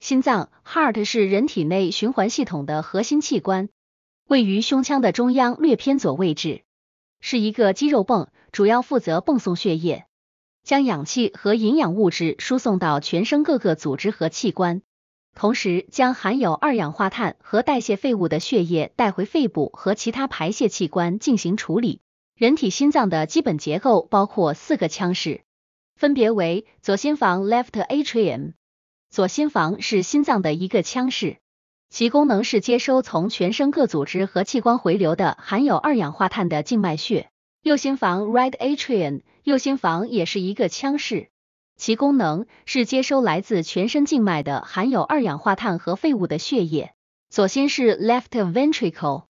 心脏 heart 是人体内循环系统的核心器官，位于胸腔的中央略偏左位置，是一个肌肉泵，主要负责泵送血液，将氧气和营养物质输送到全身各个组织和器官，同时将含有二氧化碳和代谢废物的血液带回肺部和其他排泄器官进行处理。人体心脏的基本结构包括四个腔室，分别为左心房 left atrium。左心房是心脏的一个腔室，其功能是接收从全身各组织和器官回流的含有二氧化碳的静脉血。右心房 （Right Atrium） 右心房也是一个腔室，其功能是接收来自全身静脉的含有二氧化碳和废物的血液。左心室 （Left Ventricle）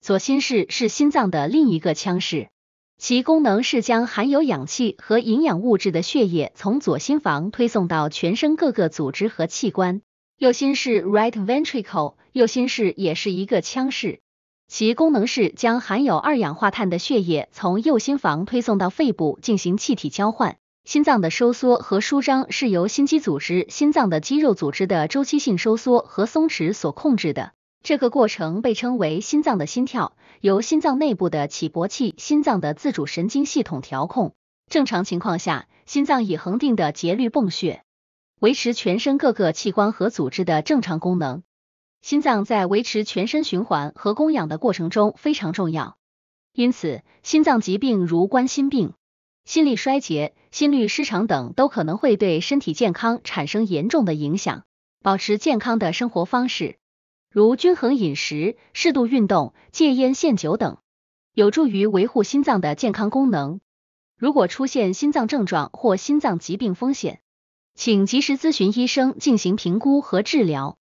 左心室是心脏的另一个腔室。其功能是将含有氧气和营养物质的血液从左心房推送到全身各个组织和器官。右心室 （right ventricle） 右心室也是一个腔室，其功能是将含有二氧化碳的血液从右心房推送到肺部进行气体交换。心脏的收缩和舒张是由心肌组织、心脏的肌肉组织的周期性收缩和松弛所控制的。这个过程被称为心脏的心跳，由心脏内部的起搏器、心脏的自主神经系统调控。正常情况下，心脏以恒定的节律泵血，维持全身各个器官和组织的正常功能。心脏在维持全身循环和供氧的过程中非常重要，因此，心脏疾病如冠心病、心力衰竭、心律失常等都可能会对身体健康产生严重的影响。保持健康的生活方式。如均衡饮食、适度运动、戒烟限酒等，有助于维护心脏的健康功能。如果出现心脏症状或心脏疾病风险，请及时咨询医生进行评估和治疗。